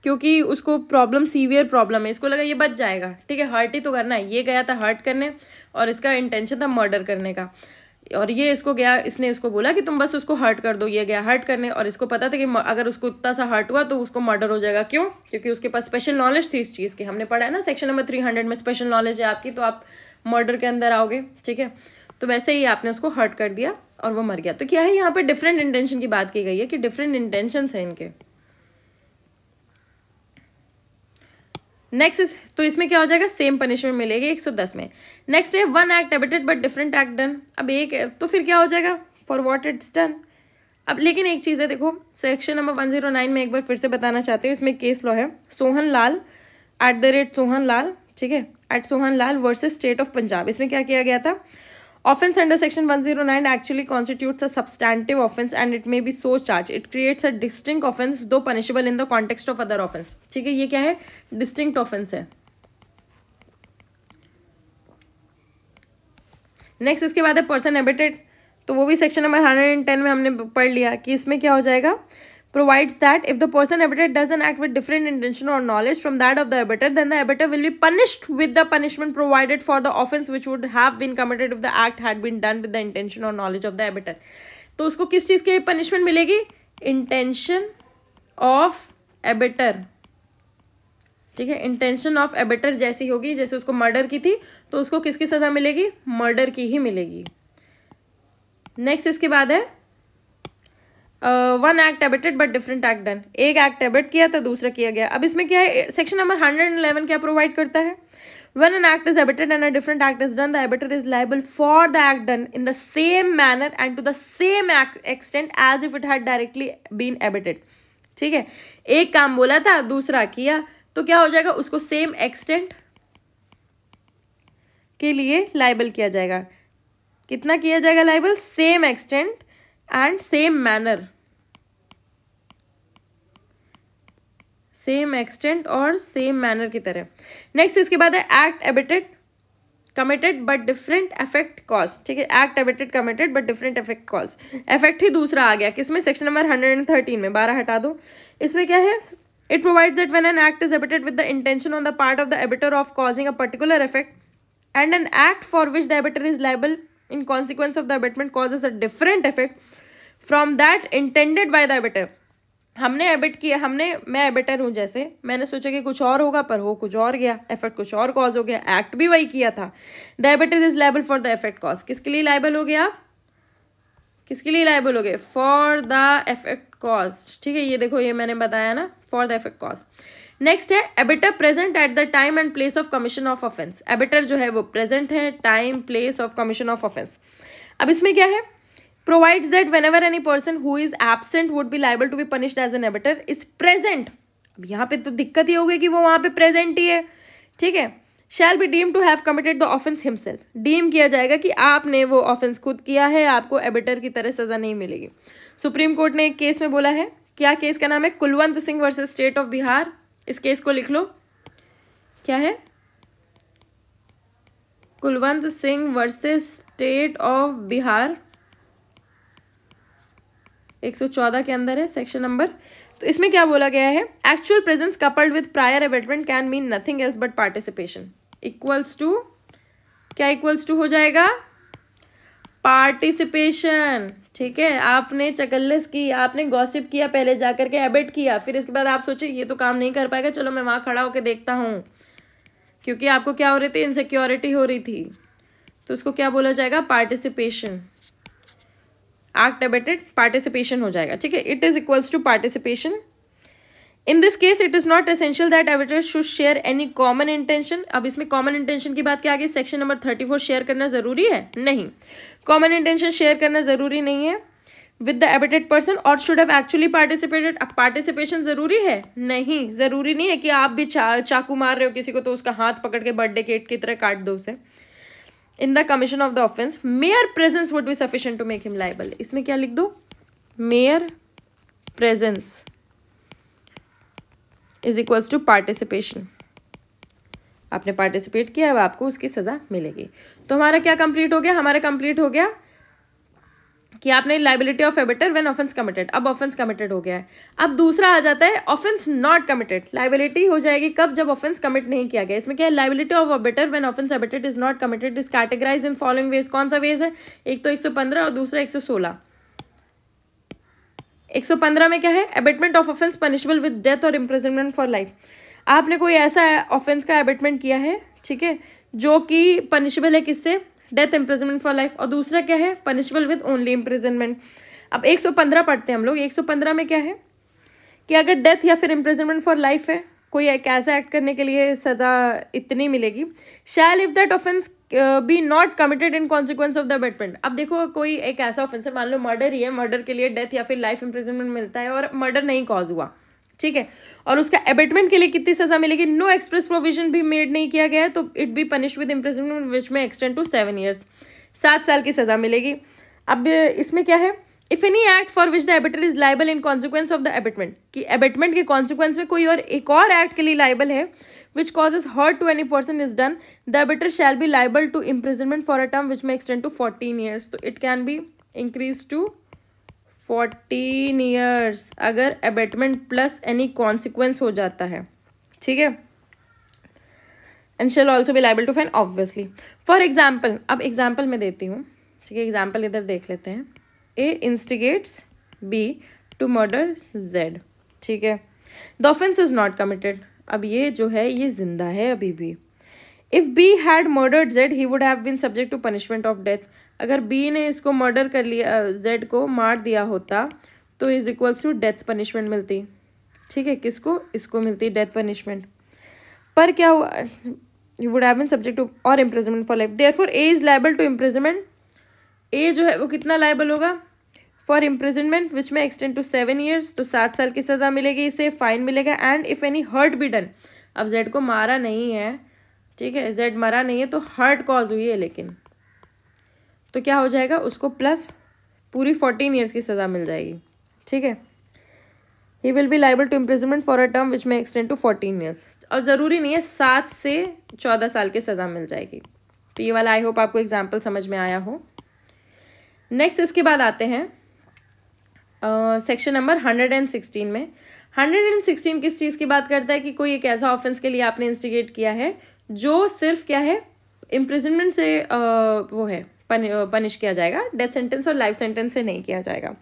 S1: क्योंकि उसको प्रॉब्लम सीवियर प्रॉब्लम है इसको लगा ये बच जाएगा ठीक है हर्ट ही तो करना है ये गया था हर्ट करने और इसका इंटेंशन था मर्डर करने का और ये इसको गया इसने इसको बोला कि तुम बस उसको हर्ट कर दो ये गया हर्ट करने और इसको पता था कि अगर उसको इतना सा हर्ट हुआ तो उसको मर्डर हो जाएगा क्यों क्योंकि उसके पास स्पेशल नॉलेज थी इस चीज़ की हमने पढ़ा है ना सेक्शन नंबर थ्री हंड्रेड में स्पेशल नॉलेज है आपकी तो आप मर्डर के अंदर आओगे ठीक है तो वैसे ही आपने उसको हर्ट कर दिया और वो मर गया तो क्या है यहाँ पर डिफरेंट इंटेंशन की बात की गई है कि डिफरेंट इंटेंशन हैं इनके नेक्स्ट तो इसमें क्या हो जाएगा सेम पनिशमेंट मिलेगी 110 में नेक्स्ट है one act abetted but different act done अब एक तो फिर क्या हो जाएगा फॉर वॉट इट्स डन अब लेकिन एक चीज़ है देखो section number one zero nine में एक बार फिर से बताना चाहते हूँ इसमें केस लॉ है Sohan Lal at the rate Sohan Lal ठीक है at Sohan Lal versus state of Punjab इसमें क्या किया गया था Offense under section 109 actually constitutes a substantive offense and it may be so charged. It creates a distinct offense though punishable in the context of other offense. ठीक है ये क्या है distinct offense है नेक्स्ट इसके बाद है पर्सन एबिटेड तो वो भी section number hundred and ten में हमने पढ़ लिया कि इसमें क्या हो जाएगा provides that if the person abetted doesn't act with different intention or knowledge from that of the abettor, then the abettor will be punished with the punishment provided for the offense which would have been committed if the act had been done with the intention or knowledge of the abettor. तो उसको किस चीज़ की punishment मिलेगी intention of एबेटर ठीक है intention of एबेटर जैसी होगी जैसे उसको मर्डर की थी तो उसको किसकी सजा मिलेगी मर्डर की ही मिलेगी नेक्स्ट इसके बाद है one act abetted but different act done एक एक्ट एबिट किया था दूसरा किया गया अब इसमें क्या है section number hundred and eleven क्या प्रोवाइड करता है one an act is abetted and a different act is done the abettor is liable for the act done in the same manner and to the same extent as if it had directly been abetted ठीक है एक काम बोला था दूसरा किया तो क्या हो जाएगा उसको सेम एक्सटेंट के लिए लाइबल किया जाएगा कितना किया जाएगा liable same extent and same manner same extent और सेम मैनर की तरह नेक्स्ट इसके बाद है act abetted committed but different effect cause ठीक है act abetted committed but different effect cause effect ही दूसरा आ गया किसमें section number hundred and thirteen में बारह हटा दो इसमें क्या है it provides that when an act is abetted with the intention on the part of the abettor of causing a particular effect and an act for which the abettor is liable in consequence of the abetment causes a different effect from that intended by the abettor हमने abet किया हमने मैं एबिटर हूँ जैसे मैंने सोचा कि कुछ और होगा पर हो कुछ और गया एफेक्ट कुछ और कॉज हो गया एक्ट भी वही किया था the abettor is liable for the effect cause किसके लिए लाइबल हो गया आप किसके लिए लाइबल हो गए फॉर द एफेक्ट कॉज ठीक है ये देखो ये मैंने बताया ना for the effect cause next है abettor present at the time and place of commission of offence abettor जो है वो प्रेजेंट है time place of commission of offence अब इसमें क्या है provides that whenever any person who is absent would be liable to be punished as an abetter is present अब यहाँ पे तो दिक्कत ही होगी कि वो वहाँ पे प्रेजेंट ही है ठीक है shall be deem to have committed the offence himself deem किया जाएगा कि आपने वो ऑफेंस खुद किया है आपको एबिटर की तरह सज़ा नहीं मिलेगी सुप्रीम कोर्ट ने एक केस में बोला है क्या केस का नाम है Kulwant Singh versus state of Bihar इस केस को लिख लो क्या है Kulwant Singh versus state of Bihar 114 के अंदर है सेक्शन नंबर तो इसमें क्या बोला गया है actual presence coupled with prior abetment can mean nothing else but participation equals to क्या इक्वल्स टू हो जाएगा पार्टिसिपेशन ठीक है आपने चकल्लस की आपने गॉसिप किया पहले जाकर के एबिट किया फिर इसके बाद आप सोचे ये तो काम नहीं कर पाएगा चलो मैं वहाँ खड़ा होकर देखता हूँ क्योंकि आपको क्या हो रही थी इनसिक्योरिटी हो रही थी तो उसको क्या बोला जाएगा पार्टिसिपेशन एक्ट एबेटेड पार्टिसिपेशन हो जाएगा ठीक है it is equals to participation in this case it is not essential that abettors should share any common intention अब इसमें कॉमन इंटेंशन की बात क्या आ गई section number thirty four share करना जरूरी है नहीं कॉमन इंटेंशन शेयर करना जरूरी नहीं है विद द एबिटेड पर्सन और शुड हैव एक्चुअली पार्टिसिपेटेड अब पार्टिसिपेशन जरूरी है नहीं जरूरी नहीं है कि आप भी चा, चाकू मार रहे हो किसी को तो उसका हाथ पकड़ के बर्थडे केट की तरह काट दो उसे in the commission of the offence mere presence would be sufficient to make him liable इसमें क्या लिख दो mere presence is equals to participation आपने पार्टिसिपेट किया है आपको उसकी सज़ा मिलेगी तो हमारा क्या कंप्लीट हो गया हमारा कंप्लीट हो गया कि आपने liability of abettor when offence committed अब ऑफेंस कमिटेड हो गया है अब दूसरा आ जाता है ऑफेंस नॉट कमिटेड लाइबिलिटी हो जाएगी कब जब ऑफेंस कमिट नहीं किया गया इसमें क्या है liability of abettor when offence abetted is not committed is categorize in following ways कौन सा वेज है एक तो 115 और दूसरा 116 115 में क्या है abetment of offence punishable with death और इम्प्रिजनमेंट फॉर लाइफ आपने कोई ऐसा ऑफेंस का एबिटमेंट किया है ठीक है जो कि पनिशेबल है किससे डेथ इम्प्रिजनमेंट फॉर लाइफ और दूसरा क्या है पनिशबल विद ओनली इम्प्रिजनमेंट अब 115 पढ़ते हैं हम लोग 115 में क्या है कि अगर डेथ या फिर इम्प्रिजनमेंट फॉर लाइफ है कोई एक ऐसा एक्ट करने के लिए सजा इतनी मिलेगी shall if that offence be not committed in consequence of the abetment अब देखो कोई एक ऐसा ऑफेंस है मान लो मर्डर ही है मर्डर के लिए डेथ या फिर लाइफ इम्प्रिजनमेंट मिलता है और मर्डर नहीं कॉज हुआ ठीक है और उसका एबेटमेंट के लिए कितनी सजा मिलेगी नो एक्सप्रेस प्रोविजन भी मेड नहीं किया गया है तो it be punish with imprisonment which may extend to seven years सात साल की सजा मिलेगी अब इसमें क्या है if any act for which the abettor is liable in consequence of the abetment कि एबिटमेंट के कॉन्सिक्वेंस में कोई और एक और एक्ट के लिए लाइबल है which causes hurt to any person is done the abettor shall be liable to imprisonment for a term which may extend to fourteen years तो it can be increase to fourteen years अगर abetment plus any consequence हो जाता है ठीक है and shall also be liable to fine obviously for example अब example मैं देती हूँ ठीक है एग्जाम्पल इधर देख लेते हैं A instigates B to murder Z ठीक है the offence is not committed अब ये जो है ये जिंदा है अभी भी if B had murdered Z he would have been subject to punishment of death अगर बी ने इसको मर्डर कर लिया जेड को मार दिया होता तो is equals to death punishment मिलती ठीक है किसको इसको मिलती डेथ पनिशमेंट पर क्या हुआ would have been subject to और imprisonment for life therefore A is liable to imprisonment A जो है वो कितना लाइबल होगा for imprisonment which may extend to seven years तो सात साल की सज़ा मिलेगी इसे फाइन मिलेगा एंड इफ़ एनी हर्ट भी डन अब जेड को मारा नहीं है ठीक है जेड मरा नहीं है तो हर्ट कॉज हुई है लेकिन तो क्या हो जाएगा उसको प्लस पूरी फोर्टीन ईयर्स की सज़ा मिल जाएगी ठीक है he will be liable to imprisonment for a term which may extend to fourteen years और ज़रूरी नहीं है सात से चौदह साल की सज़ा मिल जाएगी तो ये वाला आई होप आपको एग्जाम्पल समझ में आया हो नेक्स्ट इसके बाद आते हैं section number hundred and sixteen में हंड्रेड एंड सिक्सटीन किस चीज़ की बात करता है कि कोई एक ऐसा ऑफेंस के लिए आपने इंस्टिगेट किया है जो सिर्फ क्या है इम्प्रिजमेंट से uh, वो है पनिश किया जाएगा डेथ सेंटेंस और लाइफ सेंटेंस से नहीं किया जाएगा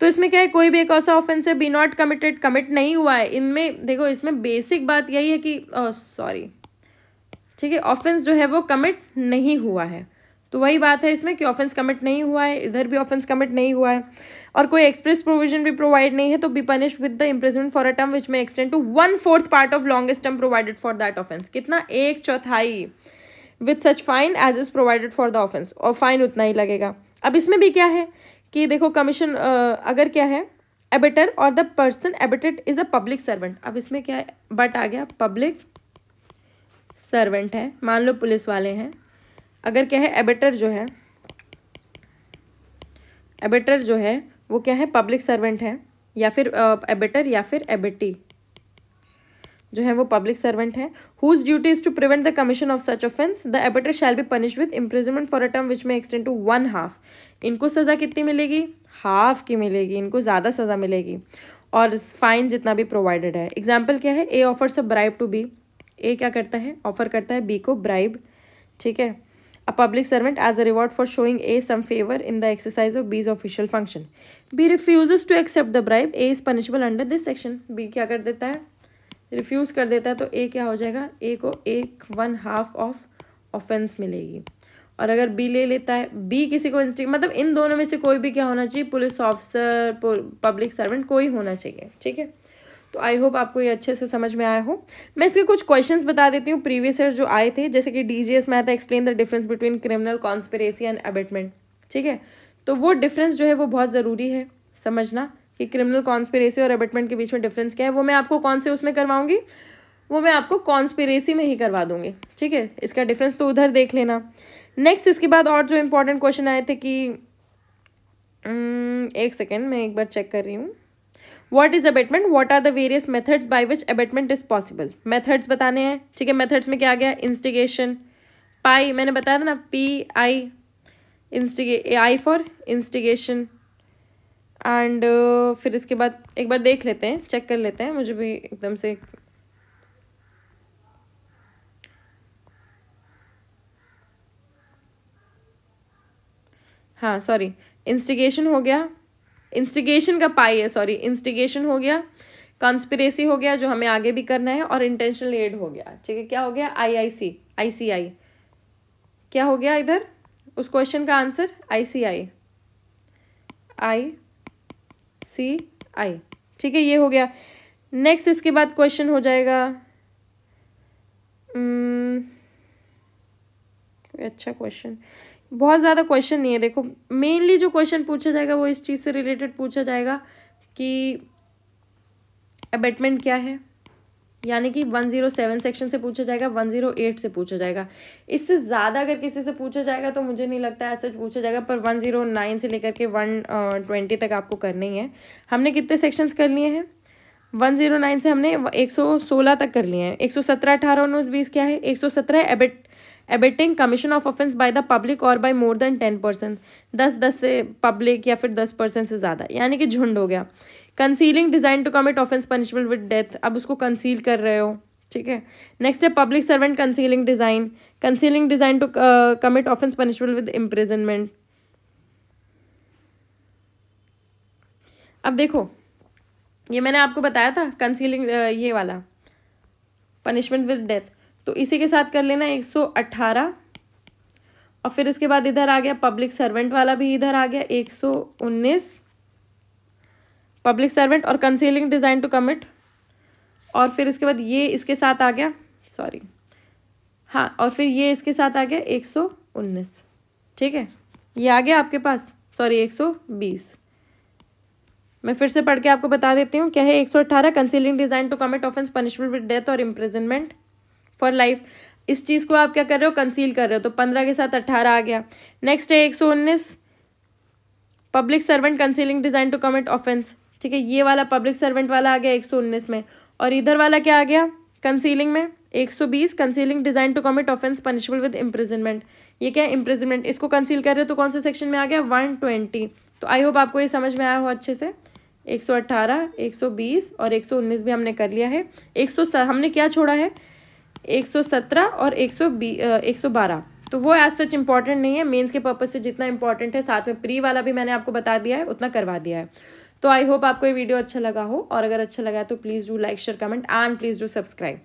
S1: तो इसमें क्या है कोई भी एक ऐसा ऑफेंस है बी नॉट कमिटेड कमिट नहीं हुआ है इनमें देखो इसमें बेसिक बात यही है कि सॉरी ठीक है ऑफेंस जो है वो कमिट नहीं हुआ है तो वही बात है इसमें कि ऑफेंस कमिट नहीं हुआ है इधर भी ऑफेंस कमिट नहीं हुआ है और कोई एक्सप्रेस प्रोविजन भी प्रोवाइड नहीं है तो be punish with the imprisonment for a term which may extend to one fourth part of longest term provided for that offence कितना एक चौथाई with such fine as is provided for the offence और fine उतना ही लगेगा अब इसमें भी क्या है कि देखो कमीशन अगर क्या है एबिटर और the person abetted is a public servant अब इसमें क्या है बट आ गया पब्लिक सर्वेंट है मान लो पुलिस वाले हैं अगर क्या है एबिटर जो है एबिटर जो है वो क्या है पब्लिक सर्वेंट है या फिर एबिटर या फिर एबिटी जो है वो पब्लिक सर्वेंट है whose duty is to prevent the commission of such offence the abettor shall be punish with imprisonment for a term which may extend to one half इनको सज़ा कितनी मिलेगी हाफ की मिलेगी इनको ज़्यादा सज़ा मिलेगी और फाइन जितना भी प्रोवाइडेड है एग्जाम्पल क्या है A offers a bribe to B A क्या करता है ऑफर करता है बी को ब्राइब ठीक है a public servant as a reward for showing A some favour in the exercise of his official function B refuse to accept the bribe A is punishable under this section B क्या कर देता है refuse कर देता है तो ए क्या हो जाएगा ए को एक वन हाफ ऑफ ऑफेंस मिलेगी और अगर बी ले लेता है बी किसी को इंस्टिंग मतलब इन दोनों में से कोई भी क्या होना चाहिए पुलिस ऑफिसर पब्लिक सर्वेंट कोई होना चाहिए ठीक है तो आई होप आपको ये अच्छे से समझ में आया हो मैं इसके कुछ क्वेश्चंस बता देती हूँ प्रीवियस ईयर जो आए थे जैसे कि डीजीएस में आता था explain the difference between criminal conspiracy and abetment ठीक है तो वो डिफरेंस जो है वो बहुत ज़रूरी है समझना कि क्रिमिनल कॉन्स्पिरेसी और एबटमेंट के बीच में डिफरेंस क्या है वो मैं आपको कौन से उसमें करवाऊंगी वो मैं आपको कॉन्स्पिरेसी में ही करवा दूंगी ठीक है इसका डिफरेंस तो उधर देख लेना नेक्स्ट इसके बाद और जो इम्पोर्टेंट क्वेश्चन आए थे कि हम्म, एक सेकेंड मैं एक बार चेक कर रही हूँ what is abetment what are the various methods by which abetment is possible methods बताने हैं ठीक है मेथड्स में क्या आ गया इंस्टिगेशन पाई मैंने बताया था ना P I instigate I for instigation and uh, फिर इसके बाद एक बार देख लेते हैं चेक कर लेते हैं मुझे भी एकदम से हाँ सॉरी इंस्टिगेशन हो गया इंस्टिगेशन का पाई है सॉरी इंस्टिगेशन हो गया कॉन्स्पिरेसी हो गया जो हमें आगे भी करना है और इंटेंशनल एड हो गया ठीक है क्या हो गया आईआईसी आईसीआई क्या हो गया इधर उस क्वेश्चन का आंसर आईसीआई आई सी आई ठीक है ये हो गया नेक्स्ट इसके बाद क्वेश्चन हो जाएगा hmm, कोई अच्छा क्वेश्चन बहुत ज़्यादा क्वेश्चन नहीं है देखो मेनली जो क्वेश्चन पूछा जाएगा वो इस चीज़ से रिलेटेड पूछा जाएगा कि अबेटमेंट क्या है यानी कि 107 सेक्शन से पूछा जाएगा 108 से पूछा जाएगा इससे ज़्यादा अगर किसी से पूछा जाएगा तो मुझे नहीं लगता है ऐसा पूछा जाएगा पर 109 से लेकर के 120 तक आपको करना ही है हमने कितने सेक्शंस कर लिए हैं 109 से हमने 116 तक कर लिए हैं 117 अठारह उन्नीस बीस क्या है 117 abet abetting commission of offence by the public और by more than ten percent दस दस से पब्लिक या फिर दस परसेंट से ज़्यादा यानी कि झुंड हो गया concealing design to commit offence punishment with death अब उसको कंसील कर रहे हो ठीक है नेक्स्ट है public servant concealing design concealing design to commit offence punishment with imprisonment अब देखो ये मैंने आपको बताया था कंसीलिंग uh, ये वाला पनिशमेंट विद डेथ तो इसी के साथ कर लेना एक सौ अट्ठारह और फिर इसके बाद इधर आ गया पब्लिक सर्वेंट वाला भी इधर आ गया एक सौ उन्नीस पब्लिक सर्वेंट और कंसीलिंग डिज़ाइन टू कमिट और फिर इसके बाद ये इसके साथ आ गया सॉरी हाँ और फिर ये इसके साथ आ गया एक सौ उन्नीस ठीक है ये आ गया आपके पास सॉरी एक सौ बीस मैं फिर से पढ़ के आपको बता देती हूँ क्या है एक सौ अट्ठारह concealing design to commit offence punishment with death और इम्प्रिजनमेंट फॉर लाइफ इस चीज़ को आप क्या कर रहे हो कंसील कर रहे हो तो पंद्रह के साथ अट्ठारह आ गया नेक्स्ट है एक सौ उन्नीस public servant concealing design to commit offence ठीक है ये वाला पब्लिक सर्वेंट वाला आ गया एक में और इधर वाला क्या आ गया कंसीलिंग में 120 concealing design to commit offence punishable with imprisonment ये क्या है इम्प्रिजनमेंट इसको कंसील कर रहे हो तो कौन से सेक्शन में आ गया 120 तो आई होप आपको ये समझ में आया हो अच्छे से 118, 120 और 119 भी हमने कर लिया है 100 हमने क्या छोड़ा है 117 और सौ 112 तो वो एज सच इंपॉर्टेंट नहीं है मेन्स के पर्पज से जितना इंपॉर्टेंट है साथ में प्री वाला भी मैंने आपको बता दिया है उतना करवा दिया है तो आई होप आपको ये वीडियो अच्छा लगा हो और अगर अच्छा लगा तो please do like share comment and please do subscribe